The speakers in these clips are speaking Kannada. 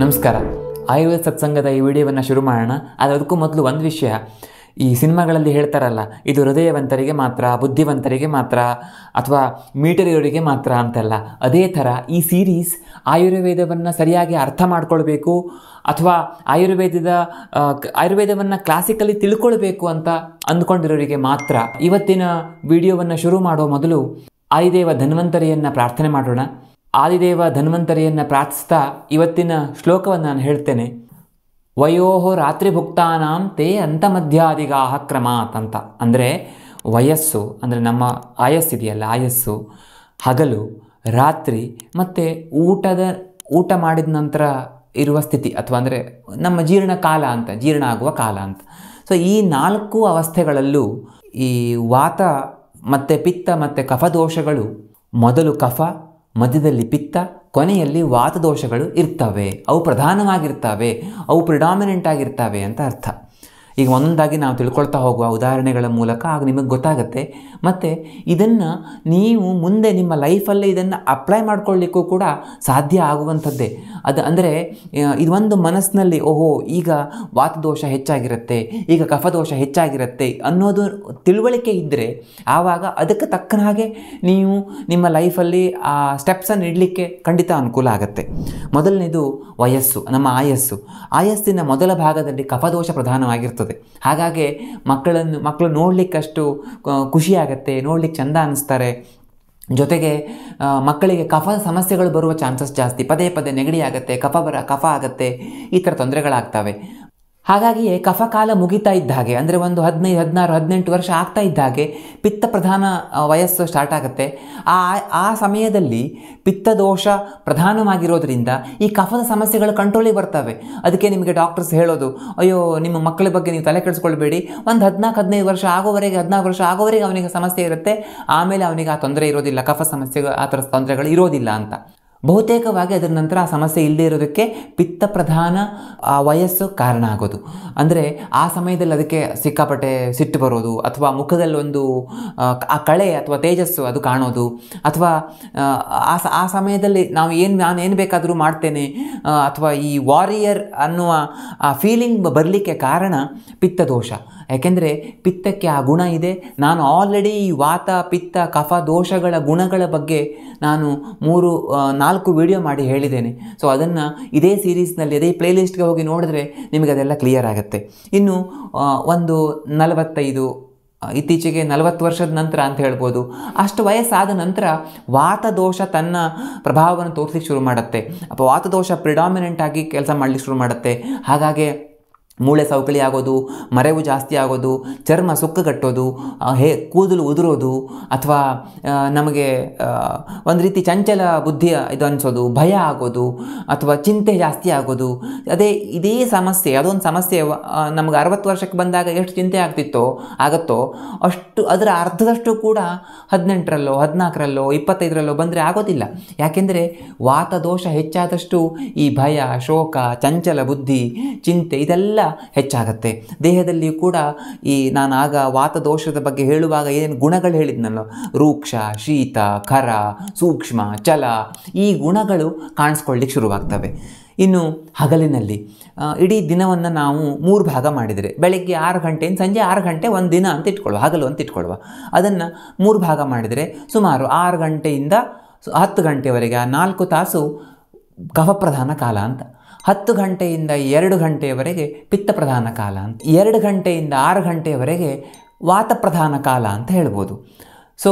ನಮಸ್ಕಾರ ಆಯುರ್ವೇದ ಸತ್ಸಂಗದ ಈ ವಿಡಿಯೋವನ್ನು ಶುರು ಮಾಡೋಣ ಆದರೆ ಅದಕ್ಕೂ ಮೊದಲು ಒಂದು ವಿಷಯ ಈ ಸಿನಿಮಾಗಳಲ್ಲಿ ಹೇಳ್ತಾರಲ್ಲ ಇದು ಹೃದಯವಂತರಿಗೆ ಮಾತ್ರ ಬುದ್ಧಿವಂತರಿಗೆ ಮಾತ್ರ ಅಥವಾ ಮೀಟರಿಯವರಿಗೆ ಮಾತ್ರ ಅಂತಲ್ಲ ಅದೇ ಥರ ಈ ಸೀರೀಸ್ ಆಯುರ್ವೇದವನ್ನು ಸರಿಯಾಗಿ ಅರ್ಥ ಮಾಡ್ಕೊಳ್ಬೇಕು ಅಥವಾ ಆಯುರ್ವೇದದ ಆಯುರ್ವೇದವನ್ನು ಕ್ಲಾಸಿಕಲಿ ತಿಳ್ಕೊಳ್ಬೇಕು ಅಂತ ಅಂದ್ಕೊಂಡಿರೋರಿಗೆ ಮಾತ್ರ ಇವತ್ತಿನ ವಿಡಿಯೋವನ್ನು ಶುರು ಮಾಡೋ ಮೊದಲು ಆಯುದೇವ ಧನ್ವಂತರಿಯನ್ನು ಪ್ರಾರ್ಥನೆ ಮಾಡೋಣ ಆದಿದೇವ ಧನ್ವಂತರಿಯನ್ನು ಪ್ರಾರ್ಥಿಸ್ತಾ ಇವತ್ತಿನ ಶ್ಲೋಕವನ್ನು ನಾನು ಹೇಳ್ತೇನೆ ವಯೋ ರಾತ್ರಿ ಭುಕ್ತಾನಾಂ ತೇ ಅಂತಮಧ್ಯಾದಿಗಾಹ ಕ್ರಮಾತ್ ಅಂತ ಅಂದರೆ ವಯಸ್ಸು ಅಂದರೆ ನಮ್ಮ ಆಯಸ್ಸಿದೆಯಲ್ಲ ಆಯಸ್ಸು ಹಗಲು ರಾತ್ರಿ ಮತ್ತು ಊಟದ ಊಟ ಮಾಡಿದ ನಂತರ ಇರುವ ಸ್ಥಿತಿ ಅಥವಾ ಅಂದರೆ ನಮ್ಮ ಜೀರ್ಣ ಕಾಲ ಅಂತ ಜೀರ್ಣ ಆಗುವ ಕಾಲ ಅಂತ ಸೊ ಈ ನಾಲ್ಕು ಅವಸ್ಥೆಗಳಲ್ಲೂ ಈ ವಾತ ಮತ್ತು ಪಿತ್ತ ಮತ್ತು ಕಫದೋಷಗಳು ಮೊದಲು ಕಫ ಮಧ್ಯದಲ್ಲಿ ಪಿತ್ತ ಕೊನೆಯಲ್ಲಿ ವಾತದೋಷಗಳು ಇರ್ತವೆ ಅವು ಪ್ರಧಾನವಾಗಿರ್ತವೆ ಅವು ಪ್ರಿಡಾಮಿನೆಂಟ್ ಆಗಿರ್ತವೆ ಅಂತ ಅರ್ಥ ಈಗ ಒಂದಾಗಿ ನಾವು ತಿಳ್ಕೊಳ್ತಾ ಹೋಗುವ ಉದಾಹರಣೆಗಳ ಮೂಲಕ ಆಗ ನಿಮಗೆ ಗೊತ್ತಾಗುತ್ತೆ ಮತ್ತು ಇದನ್ನು ನೀವು ಮುಂದೆ ನಿಮ್ಮ ಲೈಫಲ್ಲೇ ಇದನ್ನು ಅಪ್ಲೈ ಮಾಡ್ಕೊಳ್ಳಿಕ್ಕೂ ಕೂಡ ಸಾಧ್ಯ ಆಗುವಂಥದ್ದೇ ಅದು ಅಂದರೆ ಇದು ಒಂದು ಮನಸ್ಸಿನಲ್ಲಿ ಓಹೋ ಈಗ ವಾತದೋಷ ಹೆಚ್ಚಾಗಿರುತ್ತೆ ಈಗ ಕಫದೋಷ ಹೆಚ್ಚಾಗಿರುತ್ತೆ ಅನ್ನೋದು ತಿಳುವಳಿಕೆ ಇದ್ದರೆ ಆವಾಗ ಅದಕ್ಕೆ ತಕ್ಕನ ಹಾಗೆ ನೀವು ನಿಮ್ಮ ಲೈಫಲ್ಲಿ ಆ ಸ್ಟೆಪ್ಸನ್ನು ಇಡಲಿಕ್ಕೆ ಖಂಡಿತ ಅನುಕೂಲ ಆಗುತ್ತೆ ಮೊದಲನೇದು ವಯಸ್ಸು ನಮ್ಮ ಆಯಸ್ಸು ಆಯಸ್ಸಿನ ಮೊದಲ ಭಾಗದಲ್ಲಿ ಕಫದೋಷ ಪ್ರಧಾನವಾಗಿರ್ತದೆ ಹಾಗಾಗಿ ಮಕ್ಕಳನ್ನು ಮಕ್ಕಳು ನೋಡಲಿಕ್ಕಷ್ಟು ಖುಷಿಯಾಗತ್ತೆ ನೋಡ್ಲಿಕ್ಕೆ ಚಂದ ಅನಿಸ್ತಾರೆ ಜೊತೆಗೆ ಮಕ್ಕಳಿಗೆ ಕಫ ಸಮಸ್ಯೆಗಳು ಬರುವ ಚಾನ್ಸಸ್ ಜಾಸ್ತಿ ಪದೇ ಪದೇ ನೆಗಡಿ ಆಗುತ್ತೆ ಕಫ ಬರ ಕಫ ಆಗುತ್ತೆ ಈ ಥರ ತೊಂದರೆಗಳಾಗ್ತವೆ ಹಾಗಾಗಿಯೇ ಕಫಕಾಲ ಮುಗಿತಾ ಇದ್ದ ಹಾಗೆ ಅಂದರೆ ಒಂದು ಹದಿನೈದು ಹದಿನಾರು ಹದಿನೆಂಟು ವರ್ಷ ಆಗ್ತಾ ಇದ್ದ ಹಾಗೆ ಪಿತ್ತ ಪ್ರಧಾನ ವಯಸ್ಸು ಸ್ಟಾರ್ಟ್ ಆಗುತ್ತೆ ಆ ಆ ಸಮಯದಲ್ಲಿ ಪಿತ್ತದೋಷ ಪ್ರಧಾನವಾಗಿರೋದ್ರಿಂದ ಈ ಕಫದ ಸಮಸ್ಯೆಗಳು ಕಂಟ್ರೋಲಿಗೆ ಬರ್ತವೆ ಅದಕ್ಕೆ ನಿಮಗೆ ಡಾಕ್ಟರ್ಸ್ ಹೇಳೋದು ಅಯ್ಯೋ ನಿಮ್ಮ ಮಕ್ಕಳ ಬಗ್ಗೆ ನೀವು ತಲೆ ಕೆಡಿಸ್ಕೊಳ್ಬೇಡಿ ಒಂದು ಹದಿನಾಲ್ಕು ಹದಿನೈದು ವರ್ಷ ಆಗೋವರೆಗೆ ಹದಿನಾಲ್ಕು ವರ್ಷ ಆಗೋವರೆಗೆ ಅವನಿಗೆ ಸಮಸ್ಯೆ ಇರುತ್ತೆ ಆಮೇಲೆ ಅವನಿಗೆ ಆ ತೊಂದರೆ ಇರೋದಿಲ್ಲ ಕಫ ಸಮಸ್ಯೆಗಳು ಆ ಥರ ತೊಂದರೆಗಳು ಇರೋದಿಲ್ಲ ಅಂತ ಬಹುತೇಕವಾಗಿ ಅದರ ನಂತರ ಆ ಸಮಸ್ಯೆ ಇಲ್ಲದೇ ಇರೋದಕ್ಕೆ ಪಿತ್ತ ಪ್ರಧಾನ ವಯಸ್ಸು ಕಾರಣ ಆಗೋದು ಅಂದರೆ ಆ ಸಮಯದಲ್ಲಿ ಅದಕ್ಕೆ ಸಿಕ್ಕಾಪಟ್ಟೆ ಸಿಟ್ಟು ಬರೋದು ಅಥವಾ ಮುಖದಲ್ಲಿ ಒಂದು ಆ ಕಳೆ ಅಥವಾ ತೇಜಸ್ಸು ಅದು ಕಾಣೋದು ಅಥವಾ ಆ ಆ ಸಮಯದಲ್ಲಿ ನಾವು ಏನು ನಾನು ಏನು ಬೇಕಾದರೂ ಮಾಡ್ತೇನೆ ಅಥವಾ ಈ ವಾರಿಯರ್ ಅನ್ನುವ ಆ ಫೀಲಿಂಗ್ ಬರಲಿಕ್ಕೆ ಕಾರಣ ಪಿತ್ತ ದೋಷ ಯಾಕೆಂದರೆ ಪಿತ್ತಕ್ಕೆ ಆ ಗುಣ ಇದೆ ನಾನು ಆಲ್ರೆಡಿ ಈ ವಾತ ಪಿತ್ತ ಕಫ ದೋಷಗಳ ಗುಣಗಳ ಬಗ್ಗೆ ನಾನು ಮೂರು ನಾಲ್ಕು ವಿಡಿಯೋ ಮಾಡಿ ಹೇಳಿದ್ದೇನೆ ಸೊ ಅದನ್ನು ಇದೇ ಸೀರೀಸ್ನಲ್ಲಿ ಅದೇ ಪ್ಲೇಲಿಸ್ಟ್ಗೆ ಹೋಗಿ ನೋಡಿದ್ರೆ ನಿಮಗೆ ಅದೆಲ್ಲ ಕ್ಲಿಯರ್ ಆಗುತ್ತೆ ಇನ್ನು ಒಂದು ನಲವತ್ತೈದು ಇತ್ತೀಚೆಗೆ ನಲವತ್ತು ವರ್ಷದ ನಂತರ ಅಂತ ಹೇಳ್ಬೋದು ಅಷ್ಟು ವಯಸ್ಸಾದ ನಂತರ ವಾತದೋಷ ತನ್ನ ಪ್ರಭಾವವನ್ನು ತೋರಿಸಲಿಕ್ಕೆ ಶುರು ಮಾಡುತ್ತೆ ಅಥವಾ ವಾತದೋಷ ಪ್ರಿಡಾಮಿನೆಂಟ್ ಆಗಿ ಕೆಲಸ ಮಾಡಲಿಕ್ಕೆ ಶುರು ಮಾಡುತ್ತೆ ಹಾಗಾಗಿ ಮೂಳೆ ಸವಕಳಿ ಆಗೋದು ಮರೆವು ಜಾಸ್ತಿ ಆಗೋದು ಚರ್ಮ ಕಟ್ಟೋದು ಹೇ ಕೂದಲು ಉದುರೋದು ಅಥವಾ ನಮಗೆ ಒಂದು ರೀತಿ ಚಂಚಲ ಬುದ್ಧಿ ಇದು ಅನಿಸೋದು ಭಯ ಆಗೋದು ಅಥವಾ ಚಿಂತೆ ಜಾಸ್ತಿ ಆಗೋದು ಅದೇ ಇದೇ ಸಮಸ್ಯೆ ಅದೊಂದು ಸಮಸ್ಯೆ ನಮಗೆ ಅರವತ್ತು ವರ್ಷಕ್ಕೆ ಬಂದಾಗ ಎಷ್ಟು ಚಿಂತೆ ಆಗ್ತಿತ್ತೋ ಆಗುತ್ತೋ ಅಷ್ಟು ಅದರ ಅರ್ಧದಷ್ಟು ಕೂಡ ಹದಿನೆಂಟರಲ್ಲೋ ಹದಿನಾಲ್ಕರಲ್ಲೋ ಇಪ್ಪತ್ತೈದರಲ್ಲೋ ಬಂದರೆ ಆಗೋದಿಲ್ಲ ಯಾಕೆಂದರೆ ವಾತದೋಷ ಹೆಚ್ಚಾದಷ್ಟು ಈ ಭಯ ಶೋಕ ಚಂಚಲ ಬುದ್ಧಿ ಚಿಂತೆ ಇದೆಲ್ಲ ಹೆಚ್ಚಾಗತ್ತೆ ದೇಹದಲ್ಲಿಯೂ ಕೂಡ ಈ ನಾನು ಆಗ ವಾತದೋಷದ ಬಗ್ಗೆ ಹೇಳುವಾಗ ಏನು ಗುಣಗಳು ಹೇಳಿದ್ನಲ್ಲ ರೂಕ್ಷ ಶೀತ ಖರ ಸೂಕ್ಷ್ಮ ಚಲ ಈ ಗುಣಗಳು ಕಾಣಿಸ್ಕೊಳ್ಳಿಕ್ಕೆ ಶುರುವಾಗ್ತವೆ ಇನ್ನು ಹಗಲಿನಲ್ಲಿ ಇಡೀ ದಿನವನ್ನು ನಾವು ಮೂರು ಭಾಗ ಮಾಡಿದರೆ ಬೆಳಗ್ಗೆ ಆರು ಗಂಟೆಯಿಂದ ಸಂಜೆ ಆರು ಗಂಟೆ ಒಂದು ದಿನ ಅಂತ ಇಟ್ಕೊಳ್ಳುವ ಹಗಲು ಅಂತ ಇಟ್ಕೊಳ್ಳುವ ಅದನ್ನು ಮೂರು ಭಾಗ ಮಾಡಿದರೆ ಸುಮಾರು ಆರು ಗಂಟೆಯಿಂದ ಹತ್ತು ಗಂಟೆವರೆಗೆ ಆ ನಾಲ್ಕು ತಾಸು ಕಫಪ್ರಧಾನ ಕಾಲ ಅಂತ ಹತ್ತು ಗಂಟೆಯಿಂದ ಎರಡು ಗಂಟೆಯವರೆಗೆ ಪಿತ್ತ ಪ್ರಧಾನ ಕಾಲ ಅಂತ ಎರಡು ಗಂಟೆಯಿಂದ ಆರು ಗಂಟೆಯವರೆಗೆ ವಾತಪ್ರಧಾನ ಕಾಲ ಅಂತ ಹೇಳ್ಬೋದು ಸೊ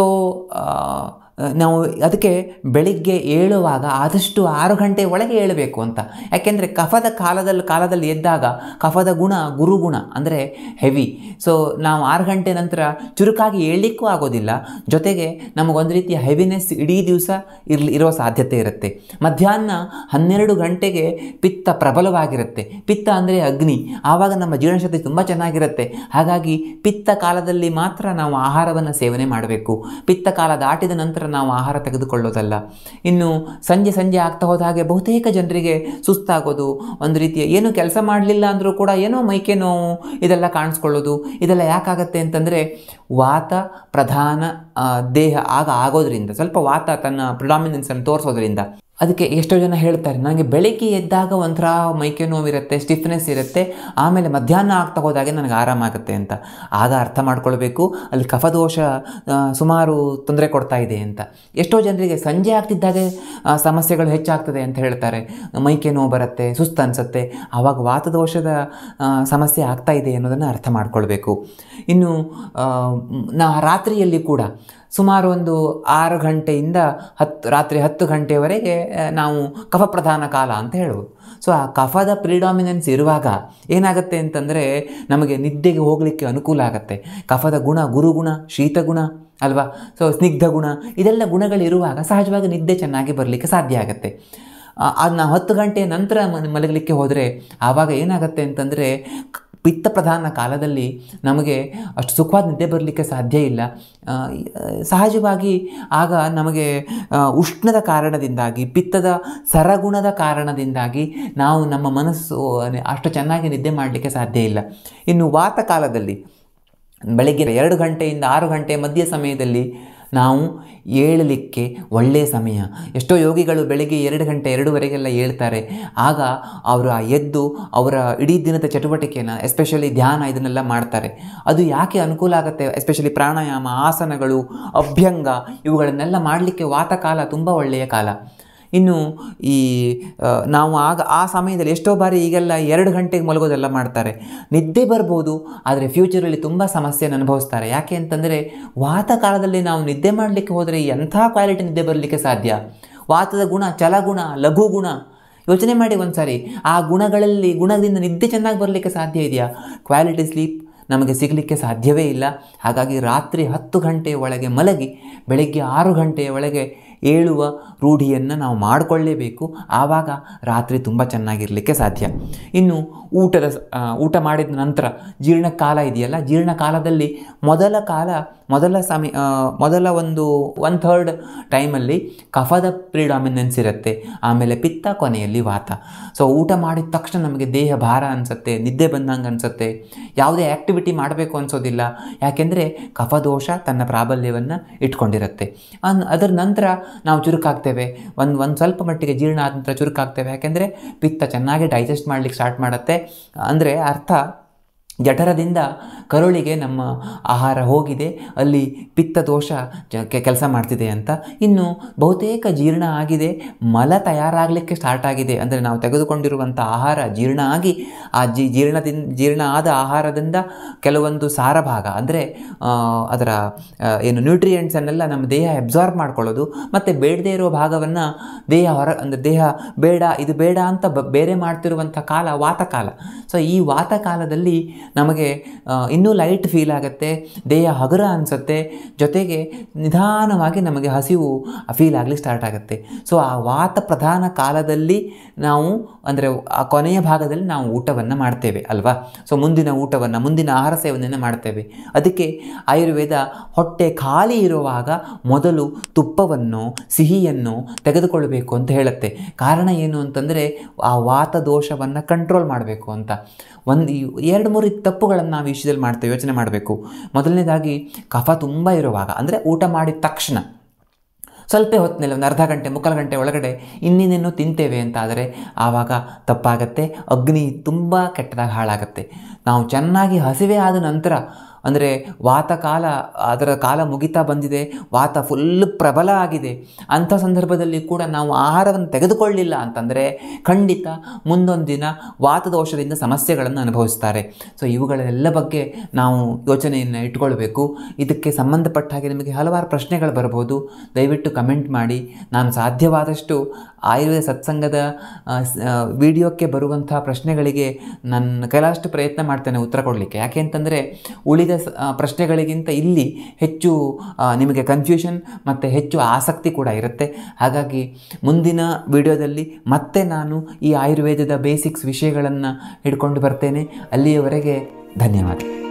ನಾವು ಅದಕ್ಕೆ ಬೆಳಿಗ್ಗೆ ಏಳುವಾಗ ಆದಷ್ಟು ಆರು ಗಂಟೆ ಒಳಗೆ ಏಳಬೇಕು ಅಂತ ಯಾಕೆಂದರೆ ಕಫದ ಕಾಲದಲ್ಲಿ ಕಾಲದಲ್ಲಿ ಎದ್ದಾಗ ಕಫದ ಗುಣ ಗುರುಗುಣ ಅಂದರೆ ಹೆವಿ ಸೊ ನಾವು ಆರು ಗಂಟೆ ನಂತರ ಚುರುಕಾಗಿ ಏಳಲಿಕ್ಕೂ ಆಗೋದಿಲ್ಲ ಜೊತೆಗೆ ನಮಗೊಂದು ರೀತಿಯ ಹೆವಿನೆಸ್ ಇಡೀ ದಿವಸ ಇರಲಿ ಇರುವ ಸಾಧ್ಯತೆ ಇರುತ್ತೆ ಮಧ್ಯಾಹ್ನ ಹನ್ನೆರಡು ಗಂಟೆಗೆ ಪಿತ್ತ ಪ್ರಬಲವಾಗಿರುತ್ತೆ ಪಿತ್ತ ಅಂದರೆ ಅಗ್ನಿ ಆವಾಗ ನಮ್ಮ ಜೀರ್ಣಶಕ್ತಿ ತುಂಬ ಚೆನ್ನಾಗಿರುತ್ತೆ ಹಾಗಾಗಿ ಪಿತ್ತ ಕಾಲದಲ್ಲಿ ಮಾತ್ರ ನಾವು ಆಹಾರವನ್ನು ಸೇವನೆ ಮಾಡಬೇಕು ಪಿತ್ತ ಕಾಲ ದಾಟಿದ ನಂತರ ನಾವು ಆಹಾರ ತೆಗೆದುಕೊಳ್ಳೋದಲ್ಲ ಇನ್ನು ಸಂಜೆ ಸಂಜೆ ಆಗ್ತಾ ಹೋದ ಹಾಗೆ ಬಹುತೇಕ ಜನರಿಗೆ ಸುಸ್ತಾಗೋದು ಒಂದು ರೀತಿಯ ಏನು ಕೆಲಸ ಮಾಡಲಿಲ್ಲ ಅಂದರೂ ಕೂಡ ಏನೋ ಮೈಕೆ ನೋವು ಇದೆಲ್ಲ ಕಾಣಿಸ್ಕೊಳ್ಳೋದು ಇದೆಲ್ಲ ಯಾಕಾಗತ್ತೆ ಅಂತಂದರೆ ವಾತ ಪ್ರಧಾನ ದೇಹ ಆಗ ಆಗೋದ್ರಿಂದ ಸ್ವಲ್ಪ ವಾತ ತನ್ನ ಅನ್ನು ತೋರಿಸೋದ್ರಿಂದ ಅದಕ್ಕೆ ಎಷ್ಟೋ ಜನ ಹೇಳ್ತಾರೆ ನನಗೆ ಬೆಳಗ್ಗೆ ಎದ್ದಾಗ ಒಂಥರ ಮೈಕೆ ನೋವಿರುತ್ತೆ ಸ್ಟಿಫ್ನೆಸ್ ಇರುತ್ತೆ ಆಮೇಲೆ ಮಧ್ಯಾಹ್ನ ಆಗ್ತಾ ಹೋದಾಗೆ ನನಗೆ ಆರಾಮಾಗುತ್ತೆ ಅಂತ ಆಗ ಅರ್ಥ ಮಾಡ್ಕೊಳ್ಬೇಕು ಅಲ್ಲಿ ಕಫದೋಷ ಸುಮಾರು ತೊಂದರೆ ಕೊಡ್ತಾ ಇದೆ ಅಂತ ಎಷ್ಟೋ ಜನರಿಗೆ ಸಂಜೆ ಆಗ್ತಿದ್ದಾಗೆ ಸಮಸ್ಯೆಗಳು ಹೆಚ್ಚಾಗ್ತದೆ ಅಂತ ಹೇಳ್ತಾರೆ ಮೈಕೆ ನೋವು ಬರುತ್ತೆ ಸುಸ್ತು ಅನಿಸುತ್ತೆ ಆವಾಗ ವಾತದೋಷದ ಸಮಸ್ಯೆ ಆಗ್ತಾ ಇದೆ ಅನ್ನೋದನ್ನು ಅರ್ಥ ಮಾಡ್ಕೊಳ್ಬೇಕು ಇನ್ನು ನಾ ರಾತ್ರಿಯಲ್ಲಿ ಕೂಡ ಸುಮಾರು ಒಂದು ಆರು ಗಂಟೆಯಿಂದ ಹತ್ತು ರಾತ್ರಿ ಹತ್ತು ಗಂಟೆಯವರೆಗೆ ನಾವು ಕಫ ಪ್ರಧಾನ ಕಾಲ ಅಂತ ಹೇಳ್ಬೋದು ಸೊ ಆ ಕಫದ ಪ್ರಿಡಾಮಿನೆನ್ಸ್ ಇರುವಾಗ ಏನಾಗುತ್ತೆ ಅಂತಂದರೆ ನಮಗೆ ನಿದ್ದೆಗೆ ಹೋಗಲಿಕ್ಕೆ ಅನುಕೂಲ ಆಗುತ್ತೆ ಕಫದ ಗುಣ ಗುರುಗುಣ ಶೀತಗುಣ ಅಲ್ವಾ ಸೊ ಸ್ನಿಗ್ಧ ಗುಣ ಇದೆಲ್ಲ ಗುಣಗಳಿರುವಾಗ ಸಹಜವಾಗಿ ನಿದ್ದೆ ಚೆನ್ನಾಗಿ ಬರಲಿಕ್ಕೆ ಸಾಧ್ಯ ಆಗುತ್ತೆ ಅದು ನಾವು ಹತ್ತು ಗಂಟೆಯ ನಂತರ ಮಲಗಲಿಕ್ಕೆ ಹೋದರೆ ಆವಾಗ ಏನಾಗುತ್ತೆ ಅಂತಂದರೆ ಪಿತ್ತ ಪ್ರಧಾನ ಕಾಲದಲ್ಲಿ ನಮಗೆ ಅಷ್ಟು ಸುಖವಾದ ನಿದ್ದೆ ಬರಲಿಕ್ಕೆ ಸಾಧ್ಯ ಇಲ್ಲ ಸಹಜವಾಗಿ ಆಗ ನಮಗೆ ಉಷ್ಣದ ಕಾರಣದಿಂದಾಗಿ ಪಿತ್ತದ ಸರಗುಣದ ಕಾರಣದಿಂದಾಗಿ ನಾವು ನಮ್ಮ ಮನಸ್ಸು ಅಷ್ಟು ಚೆನ್ನಾಗಿ ನಿದ್ದೆ ಮಾಡಲಿಕ್ಕೆ ಸಾಧ್ಯ ಇಲ್ಲ ಇನ್ನು ವಾತ ಕಾಲದಲ್ಲಿ ಬೆಳಗ್ಗೆ ಎರಡು ಗಂಟೆಯಿಂದ ಆರು ಗಂಟೆ ಮಧ್ಯ ಸಮಯದಲ್ಲಿ ನಾವು ಹೇಳಲಿಕ್ಕೆ ಒಳ್ಳೆಯ ಸಮಯ ಎಷ್ಟೋ ಯೋಗಿಗಳು ಬೆಳಗ್ಗೆ ಎರಡು ಗಂಟೆ ಎರಡೂವರೆಗೆಲ್ಲ ಏಳ್ತಾರೆ ಆಗ ಅವರು ಆ ಎದ್ದು ಅವರ ಇಡೀ ದಿನದ ಚಟುವಟಿಕೆನ ಎಸ್ಪೆಷಲಿ ಧ್ಯಾನ ಇದನ್ನೆಲ್ಲ ಮಾಡ್ತಾರೆ ಅದು ಯಾಕೆ ಅನುಕೂಲ ಆಗುತ್ತೆ ಎಸ್ಪೆಷಲಿ ಪ್ರಾಣಾಯಾಮ ಆಸನಗಳು ಅಭ್ಯಂಗ ಇವುಗಳನ್ನೆಲ್ಲ ಮಾಡಲಿಕ್ಕೆ ವಾತಕಾಲ ತುಂಬ ಒಳ್ಳೆಯ ಕಾಲ ಇನ್ನು ಈ ನಾವು ಆಗ ಆ ಸಮಯದಲ್ಲಿ ಎಷ್ಟೋ ಬಾರಿ ಈಗೆಲ್ಲ ಎರಡು ಗಂಟೆಗೆ ಮಲಗೋದೆಲ್ಲ ಮಾಡ್ತಾರೆ ನಿದ್ದೆ ಬರ್ಬೋದು ಆದರೆ ಫ್ಯೂಚರಲ್ಲಿ ತುಂಬ ಸಮಸ್ಯೆಯನ್ನು ಅನುಭವಿಸ್ತಾರೆ ಯಾಕೆ ಅಂತಂದರೆ ವಾತ ಕಾಲದಲ್ಲಿ ನಾವು ನಿದ್ದೆ ಮಾಡಲಿಕ್ಕೆ ಹೋದರೆ ಎಂಥ ಕ್ವಾಲಿಟಿ ನಿದ್ದೆ ಬರಲಿಕ್ಕೆ ಸಾಧ್ಯ ವಾತದ ಗುಣ ಚಲಗುಣ ಲಘು ಗುಣ ಯೋಚನೆ ಮಾಡಿ ಒಂದು ಸಾರಿ ಆ ಗುಣಗಳಲ್ಲಿ ಗುಣದಿಂದ ನಿದ್ದೆ ಚೆನ್ನಾಗಿ ಬರಲಿಕ್ಕೆ ಸಾಧ್ಯ ಇದೆಯಾ ಕ್ವಾಲಿಟಿ ಸ್ಲೀಪ್ ನಮಗೆ ಸಿಗಲಿಕ್ಕೆ ಸಾಧ್ಯವೇ ಇಲ್ಲ ಹಾಗಾಗಿ ರಾತ್ರಿ ಹತ್ತು ಗಂಟೆಯ ಒಳಗೆ ಮಲಗಿ ಬೆಳಗ್ಗೆ ಆರು ಗಂಟೆಯ ಒಳಗೆ ಏಳುವ ರೂಢಿಯನ್ನು ನಾವು ಮಾಡಿಕೊಳ್ಳೇಬೇಕು ಆವಾಗ ರಾತ್ರಿ ತುಂಬ ಚೆನ್ನಾಗಿರಲಿಕ್ಕೆ ಸಾಧ್ಯ ಇನ್ನು ಊಟದ ಊಟ ಮಾಡಿದ ನಂತರ ಜೀರ್ಣಕಾಲ ಇದೆಯಲ್ಲ ಜೀರ್ಣಕಾಲದಲ್ಲಿ ಮೊದಲ ಕಾಲ ಮೊದಲ ಸಮಯ ಮೊದಲ ಒಂದು ಒನ್ ಥರ್ಡ್ ಟೈಮಲ್ಲಿ ಕಫದ ಪ್ರಿಡಾಮಿನೆನ್ಸ್ ಇರುತ್ತೆ ಆಮೇಲೆ ಪಿತ್ತ ಕೊನೆಯಲ್ಲಿ ವಾತ ಸೊ ಊಟ ಮಾಡಿದ ತಕ್ಷಣ ನಮಗೆ ದೇಹ ಭಾರ ಅನಿಸುತ್ತೆ ನಿದ್ದೆ ಬಂದಂಗೆ ಅನಿಸುತ್ತೆ ಯಾವುದೇ ಆ್ಯಕ್ಟಿವಿಟಿ ಮಾಡಬೇಕು ಅನಿಸೋದಿಲ್ಲ ಯಾಕೆಂದರೆ ಕಫದೋಷ ತನ್ನ ಪ್ರಾಬಲ್ಯವನ್ನು ಇಟ್ಕೊಂಡಿರುತ್ತೆ ಅದರ ನಂತರ ನಾವು ಚುರುಕಾಗ್ತೇವೆ ಒಂದು ಒಂದು ಸ್ವಲ್ಪ ಮಟ್ಟಿಗೆ ಜೀರ್ಣ ಆದ ನಂತರ ಚುರುಕಾಗ್ತೇವೆ ಯಾಕೆಂದರೆ ಪಿತ್ತ ಚೆನ್ನಾಗಿ ಡೈಜೆಸ್ಟ್ ಮಾಡಲಿಕ್ಕೆ ಸ್ಟಾರ್ಟ್ ಮಾಡುತ್ತೆ ಅಂದರೆ ಅರ್ಥ ಜಠರದಿಂದ ಕರುಳಿಗೆ ನಮ್ಮ ಆಹಾರ ಹೋಗಿದೆ ಅಲ್ಲಿ ಪಿತ್ತ ದೋಷ ಕೆಲಸ ಮಾಡ್ತಿದೆ ಅಂತ ಇನ್ನು ಬಹುತೇಕ ಜೀರ್ಣ ಆಗಿದೆ ಮಲ ತಯಾರಾಗಲಿಕ್ಕೆ ಸ್ಟಾರ್ಟ್ ಆಗಿದೆ ಅಂದರೆ ನಾವು ತೆಗೆದುಕೊಂಡಿರುವಂಥ ಆಹಾರ ಜೀರ್ಣ ಆಗಿ ಆ ಜಿ ಜೀರ್ಣದಿಂದ ಜೀರ್ಣ ಆದ ಆಹಾರದಿಂದ ಕೆಲವೊಂದು ಸಾರ ಭಾಗ ಅಂದರೆ ಅದರ ಏನು ನ್ಯೂಟ್ರಿಯೆಂಟ್ಸನ್ನೆಲ್ಲ ನಮ್ಮ ದೇಹ ಅಬ್ಸಾರ್ಬ್ ಮಾಡ್ಕೊಳ್ಳೋದು ಮತ್ತು ಬೇಡದೇ ಇರೋ ಭಾಗವನ್ನು ದೇಹ ಹೊರ ಅಂದರೆ ದೇಹ ಬೇಡ ಇದು ಬೇಡ ಅಂತ ಬೇರೆ ಮಾಡ್ತಿರುವಂಥ ಕಾಲ ವಾತಕಾಲ ಸೊ ಈ ವಾತಕಾಲದಲ್ಲಿ ನಮಗೆ ಇನ್ನೂ ಲೈಟ್ ಫೀಲ್ ಆಗುತ್ತೆ ದೇಹ ಹಗುರ ಅನಿಸುತ್ತೆ ಜೊತೆಗೆ ನಿಧಾನವಾಗಿ ನಮಗೆ ಹಸಿವು ಫೀಲ್ ಆಗಲಿ ಸ್ಟಾರ್ಟ್ ಆಗುತ್ತೆ ಸೊ ಆ ವಾತ ಪ್ರಧಾನ ಕಾಲದಲ್ಲಿ ನಾವು ಅಂದರೆ ಆ ಕೊನೆಯ ಭಾಗದಲ್ಲಿ ನಾವು ಊಟವನ್ನು ಮಾಡ್ತೇವೆ ಅಲ್ವಾ ಸೊ ಮುಂದಿನ ಊಟವನ್ನು ಮುಂದಿನ ಆಹಾರ ಸೇವನೆಯನ್ನು ಮಾಡ್ತೇವೆ ಅದಕ್ಕೆ ಆಯುರ್ವೇದ ಹೊಟ್ಟೆ ಖಾಲಿ ಇರುವಾಗ ಮೊದಲು ತುಪ್ಪವನ್ನು ಸಿಹಿಯನ್ನು ತೆಗೆದುಕೊಳ್ಳಬೇಕು ಅಂತ ಹೇಳುತ್ತೆ ಕಾರಣ ಏನು ಅಂತಂದರೆ ಆ ವಾತ ದೋಷವನ್ನು ಕಂಟ್ರೋಲ್ ಮಾಡಬೇಕು ಅಂತ ಒಂದು ಎರಡು ಮೂರು ತಪ್ಪುಗಳನ್ನು ನಾವು ವಿಷಯದಲ್ಲಿ ಮಾಡ್ತೇವೆ ಯೋಚನೆ ಮಾಡಬೇಕು ಮೊದಲನೇದಾಗಿ ಕಫ ತುಂಬ ಇರುವಾಗ ಅಂದರೆ ಊಟ ಮಾಡಿದ ತಕ್ಷಣ ಸ್ವಲ್ಪ ಹೊತ್ತಿನಲ್ಲಿ ಒಂದು ಅರ್ಧ ಗಂಟೆ ಮುಕ್ಕಾಲು ಗಂಟೆ ಒಳಗಡೆ ಇನ್ನಿನ್ನೇನು ತಿಂತೇವೆ ಅಂತ ಆದರೆ ಆವಾಗ ತಪ್ಪಾಗತ್ತೆ ಅಗ್ನಿ ತುಂಬ ಕೆಟ್ಟದಾಗ ಹಾಳಾಗುತ್ತೆ ನಾವು ಚೆನ್ನಾಗಿ ಹಸಿವೆ ಆದ ನಂತರ ಅಂದರೆ ಕಾಲ ಅದರ ಕಾಲ ಮುಗಿತಾ ಬಂದಿದೆ ವಾತ ಫುಲ್ ಪ್ರಬಲ ಆಗಿದೆ ಅಂಥ ಸಂದರ್ಭದಲ್ಲಿ ಕೂಡ ನಾವು ಆಹಾರವನ್ನು ತೆಗೆದುಕೊಳ್ಳಿಲ್ಲ ಅಂತಂದರೆ ಖಂಡಿತ ಮುಂದೊಂದು ದಿನ ವಾತದೋಷದಿಂದ ಸಮಸ್ಯೆಗಳನ್ನು ಅನುಭವಿಸ್ತಾರೆ ಸೊ ಇವುಗಳೆಲ್ಲ ಬಗ್ಗೆ ನಾವು ಯೋಚನೆಯನ್ನು ಇಟ್ಕೊಳ್ಬೇಕು ಇದಕ್ಕೆ ಸಂಬಂಧಪಟ್ಟ ಹಾಗೆ ನಿಮಗೆ ಹಲವಾರು ಪ್ರಶ್ನೆಗಳು ಬರ್ಬೋದು ದಯವಿಟ್ಟು ಕಮೆಂಟ್ ಮಾಡಿ ನಾನು ಸಾಧ್ಯವಾದಷ್ಟು ಆಯುರ್ವೇದ ಸತ್ಸಂಗದ ವಿಡಿಯೋಕ್ಕೆ ಬರುವಂಥ ಪ್ರಶ್ನೆಗಳಿಗೆ ನನ್ನ ಕೈಲಾಷ್ಟು ಪ್ರಯತ್ನ ಮಾಡ್ತೇನೆ ಉತ್ತರ ಕೊಡಲಿಕ್ಕೆ ಯಾಕೆ ಅಂತಂದರೆ ಉಳಿದ ಪ್ರಶ್ನೆಗಳಿಗಿಂತ ಇಲ್ಲಿ ಹೆಚ್ಚು ನಿಮಗೆ ಕನ್ಫ್ಯೂಷನ್ ಮತ್ತು ಹೆಚ್ಚು ಆಸಕ್ತಿ ಕೂಡ ಇರುತ್ತೆ ಹಾಗಾಗಿ ಮುಂದಿನ ವಿಡಿಯೋದಲ್ಲಿ ಮತ್ತೆ ನಾನು ಈ ಆಯುರ್ವೇದದ ಬೇಸಿಕ್ಸ್ ವಿಷಯಗಳನ್ನು ಹಿಡ್ಕೊಂಡು ಬರ್ತೇನೆ ಅಲ್ಲಿಯವರೆಗೆ ಧನ್ಯವಾದ